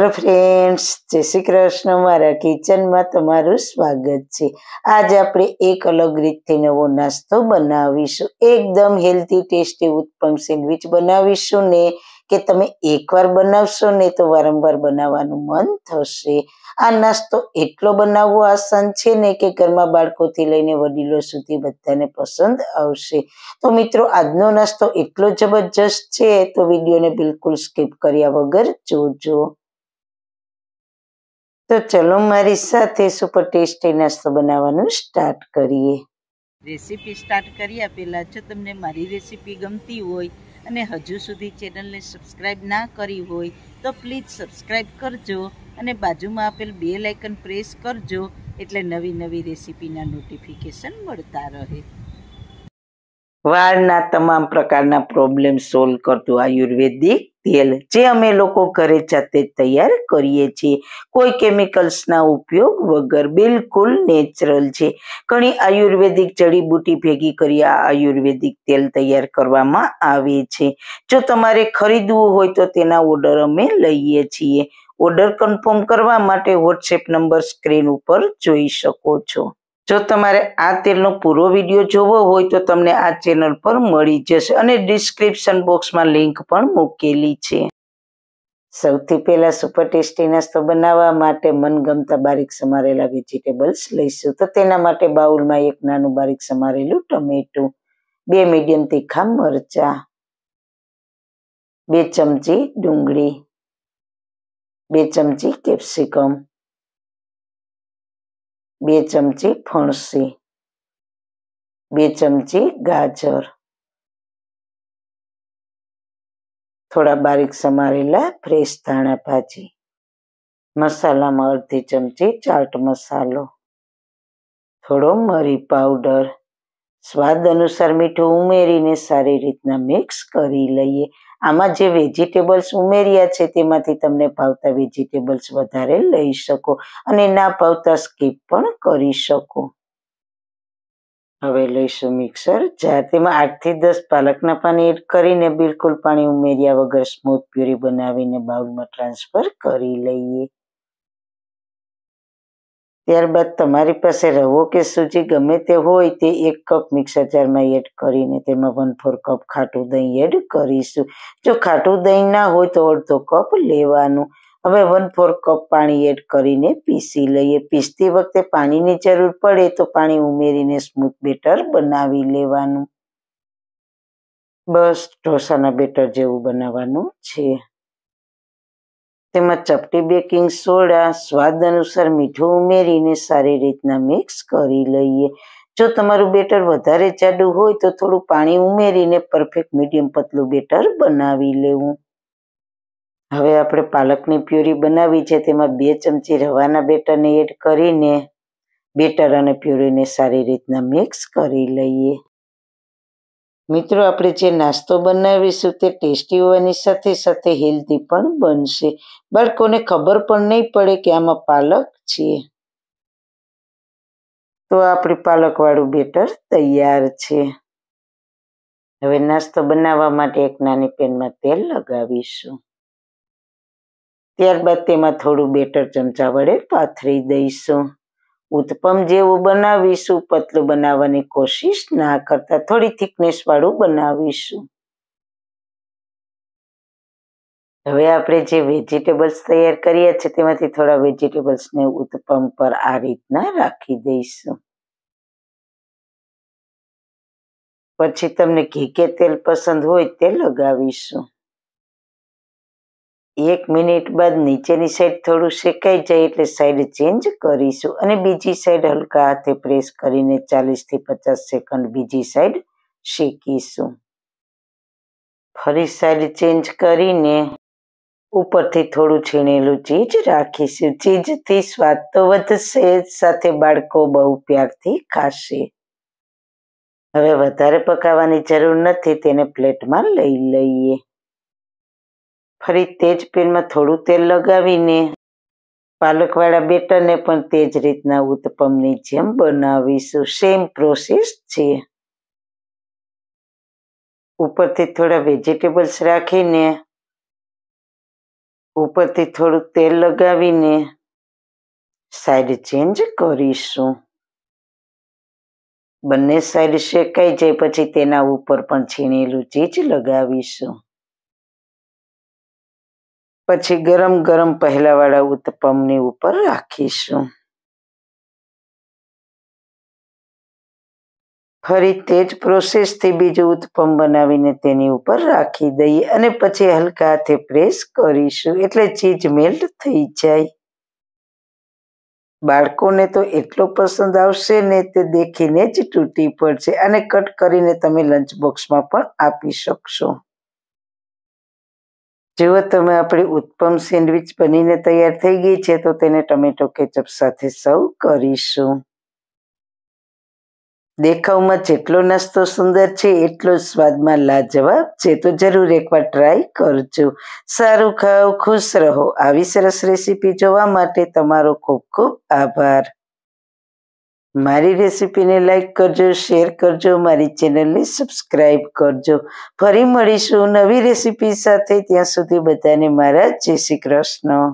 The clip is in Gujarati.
હેલો ફ્રેન્ડ્સ જય શ્રી કૃષ્ણ મારા કિચનમાં તમારું સ્વાગત છે આજે આપણે એક અલગ રીતથી નવો નાસ્તો બનાવીશું એકદમ હેલ્ધી ટેસ્ટી ઉત્તમ સેન્ડવિચ બનાવીશું ને કે તમે એકવાર બનાવશો ને તો વારંવાર બનાવવાનું મન થશે આ નાસ્તો એટલો બનાવવો આસાન છે ને કે ઘરમાં બાળકોથી લઈને વડીલો સુધી બધાને પસંદ આવશે તો મિત્રો આજનો નાસ્તો એટલો જબરજસ્ત છે તો વિડીયોને બિલકુલ સ્કીપ કર્યા વગર જોજો તો ચલો મારી સાથે સુપર ટેસ્ટી નાસ્તો બનાવવાનું સ્ટાર્ટ કરીએ રેસીપી સ્ટાર્ટ કરી આપેલા જો તમને મારી રેસીપી ગમતી હોય અને હજુ સુધી ચેનલને સબસ્ક્રાઈબ ના કરી હોય તો પ્લીઝ સબસ્ક્રાઈબ કરજો અને બાજુમાં આપેલ બે લાઇકન પ્રેસ કરજો એટલે નવી નવી રેસીપીના નોટિફિકેશન મળતા રહે વાળના તમામ પ્રકારના પ્રોબ્લેમ સોલ્વ કરતું આયુર્વેદિક તેલ જે અમે લોકો ઘરે જાતે તૈયાર કરીએ છીએ કોઈ કેમિકલ્સના ઉપયોગ વગર બિલકુલ નેચરલ છે ઘણી આયુર્વેદિક જડીબુટી ભેગી કરી આ આયુર્વેદિક તેલ તૈયાર કરવામાં આવે છે જો તમારે ખરીદવું હોય તો તેના ઓર્ડર અમે લઈએ છીએ ઓર્ડર કન્ફર્મ કરવા માટે વોટ્સએપ નંબર સ્ક્રીન ઉપર જોઈ શકો છો જો તમારે આ તેલનો પૂરો વિડીયો જોવો હોય તો તમને આ ચેનલ પર મળી જશે અને ડિસ્ક્રિપ્શન બોક્સમાં લિંક પણ મૂકેલી છે સૌથી પહેલાં સુપર ટેસ્ટી નાસ્તો બનાવવા માટે મનગમતા બારીક સમારેલા વેજીટેબલ્સ લઈશું તો તેના માટે બાઉલમાં એક નાનું બારીક સમારેલું ટમેટું બે મીડિયમ તીખા મરચાં બે ચમચી ડુંગળી બે ચમચી કેપ્સિકમ બે ચમચી ફણસી બે ચમચી ગાજર થોડા બારીક સમારેલા ફ્રેશ ધાણા ભાજી મસાલામાં અડધી ચમચી ચાટ મસાલો થોડો મરી પાવડર સ્વાદ અનુસાર મીઠું ઉમેરીને સારી રીતના મિક્સ કરી લઈએ આમાં જે વેજીટેબલ્સ ઉમેર્યા છે તેમાંથી તમને ભાવતા વેજીટેબલ્સ વધારે લઈ શકો અને ના ભાવતા સ્કીપ પણ કરી શકો હવે લઈશું મિક્સર જાર તેમાં આઠથી દસ પાલકના પાણી એડ કરીને બિલકુલ પાણી ઉમેર્યા વગર સ્મૂથ પ્યુરી બનાવીને બાઉલમાં ટ્રાન્સફર કરી લઈએ ત્યારબાદ તમારી પાસે રવો કે સૂજી ગમે તે હોય તે એક કપ મિક્સર જારમાં એડ કરીને તેમાં વન ફોર કપ ખાટું દહીં એડ કરીશું જો ખાટું દહીં ના હોય તો અડધો કપ લેવાનું હવે વન ફોર કપ પાણી એડ કરીને પીસી લઈએ પીસતી વખતે પાણીની જરૂર પડે તો પાણી ઉમેરીને સ્મૂથ બેટર બનાવી લેવાનું બસ ઢોસાના બેટર જેવું બનાવવાનું છે તેમાં ચપટી બેકિંગ સોડા સ્વાદ અનુસાર મીઠું ઉમેરીને સારી રીતના મિક્સ કરી લઈએ જો તમારું બેટર વધારે જાડું હોય તો થોડું પાણી ઉમેરીને પરફેક્ટ મીડિયમ પતલું બેટર બનાવી લેવું હવે આપણે પાલકની પ્યુરી બનાવી છે તેમાં બે ચમચી રવાના બેટરને એડ કરીને બેટર અને પ્યુરીને સારી રીતના મિક્સ કરી લઈએ મિત્રો આપણે જે નાસ્તો બનાવીશું તે ટેસ્ટી હોવાની સાથે સાથે હેલ્ધી પણ બનશે બાળકોને ખબર પણ નહીં પડે કે આમાં પાલક છે તો આપણે પાલકવાળું બેટર તૈયાર છે હવે નાસ્તો બનાવવા માટે એક નાની પેનમાં તેલ લગાવીશું ત્યારબાદ તેમાં થોડું બેટર ચમચા વડે પાથરી દઈશું ઉત્પમ જેવું બનાવીશું પતલું બનાવવાની કોશિશ ના કરતા થોડી થિકનેસ વાળું બનાવીશું હવે આપણે જે વેજીટેબલ્સ તૈયાર કર્યા છે તેમાંથી થોડા વેજીટેબલ્સને ઉત્પમ પર આ રીતના રાખી દઈશું પછી તમને ઘી કે તેલ પસંદ હોય તે લગાવીશું એક મિનિટ બાદ નીચેની સાઈડ થોડું શેકાઈ જાય એટલે સાઈડ ચેન્જ કરીશું અને બીજી સાઈડ હલકા હાથે પ્રેસ કરીને ચાલીસથી પચાસ સેકન્ડ બીજી સાઈડ શેકીશું ફરી સાઈડ ચેન્જ કરીને ઉપરથી થોડું છીણેલું ચીજ રાખીશું ચીજથી સ્વાદ તો વધશે સાથે બાળકો બહુ પ્યારથી ખાશે હવે વધારે પકાવવાની જરૂર નથી તેને પ્લેટમાં લઈ લઈએ ફરી તેજ પેનમાં થોડું તેલ લગાવીને પાલકવાળા બેટરને પણ તે જ રીતના ઉત્તપમની જેમ બનાવીશું સેમ પ્રોસેસ છે ઉપરથી થોડા વેજીટેબલ્સ રાખીને ઉપરથી થોડું તેલ લગાવીને સાઈડ ચેન્જ કરીશું બંને સાઈડ શેકાઈ જાય પછી તેના ઉપર પણ છીણેલું ચીજ લગાવીશું પછી ગરમ ગરમ પહેલાવાળા ઉત્તપમની ઉપર રાખીશું ફરી તે જ પ્રોસેસથી બીજું ઉત્પમ બનાવીને તેની ઉપર રાખી દઈએ અને પછી હલકા હાથે પ્રેસ કરીશું એટલે ચીજ મેલ્ટ થઈ જાય બાળકોને તો એટલો પસંદ આવશે ને તે દેખીને જ તૂટી પડશે અને કટ કરીને તમે લંચ બોક્સમાં પણ આપી શકશો જુઓ તમે આપણી ઉત્પમ સેન્ડવિચ બનીને તૈયાર થઈ ગઈ છે તો તેને ટમેટો કેચઅપ સાથે સર્વ કરીશું દેખાવમાં જેટલો નાસ્તો સુંદર છે એટલો સ્વાદમાં લાજવાબ છે તો જરૂર એકવાર ટ્રાય કરજો સારું ખાઓ ખુશ રહો આવી સરસ રેસીપી જોવા માટે તમારો ખૂબ ખૂબ આભાર મારી રેસીપીને લાઈક કરજો શેર કરજો મારી ચેનલને સબસ્ક્રાઈબ કરજો ફરી મળીશું નવી રેસીપી સાથે ત્યાં સુધી બધાને મારા જય શ્રી કૃષ્ણ